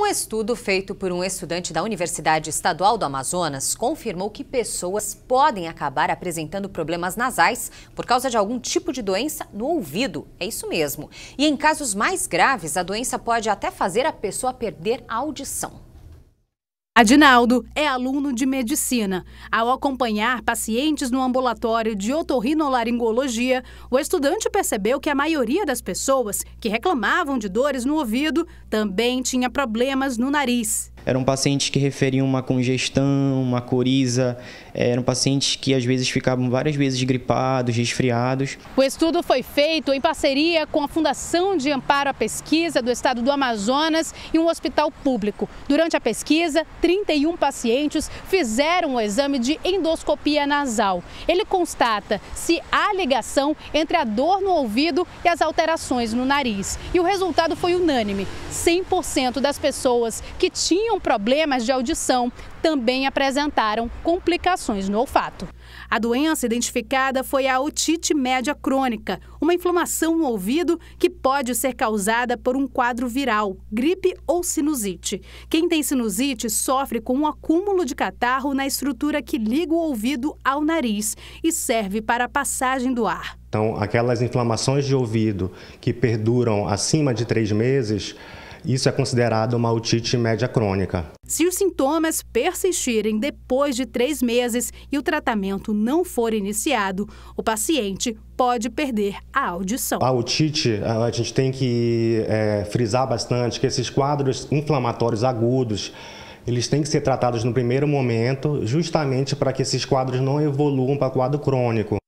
Um estudo feito por um estudante da Universidade Estadual do Amazonas confirmou que pessoas podem acabar apresentando problemas nasais por causa de algum tipo de doença no ouvido. É isso mesmo. E em casos mais graves, a doença pode até fazer a pessoa perder a audição. Adinaldo é aluno de medicina. Ao acompanhar pacientes no ambulatório de otorrinolaringologia, o estudante percebeu que a maioria das pessoas que reclamavam de dores no ouvido também tinha problemas no nariz eram pacientes que referiam uma congestão, uma coriza, é, eram pacientes que às vezes ficavam várias vezes gripados, resfriados. O estudo foi feito em parceria com a Fundação de Amparo à Pesquisa do Estado do Amazonas e um hospital público. Durante a pesquisa, 31 pacientes fizeram o exame de endoscopia nasal. Ele constata se há ligação entre a dor no ouvido e as alterações no nariz. E o resultado foi unânime: 100% das pessoas que tinham problemas de audição também apresentaram complicações no olfato. A doença identificada foi a otite média crônica, uma inflamação no ouvido que pode ser causada por um quadro viral, gripe ou sinusite. Quem tem sinusite sofre com um acúmulo de catarro na estrutura que liga o ouvido ao nariz e serve para a passagem do ar. Então, aquelas inflamações de ouvido que perduram acima de três meses isso é considerado uma otite média crônica. Se os sintomas persistirem depois de três meses e o tratamento não for iniciado, o paciente pode perder a audição. A otite, a gente tem que é, frisar bastante que esses quadros inflamatórios agudos, eles têm que ser tratados no primeiro momento, justamente para que esses quadros não evoluam para quadro crônico.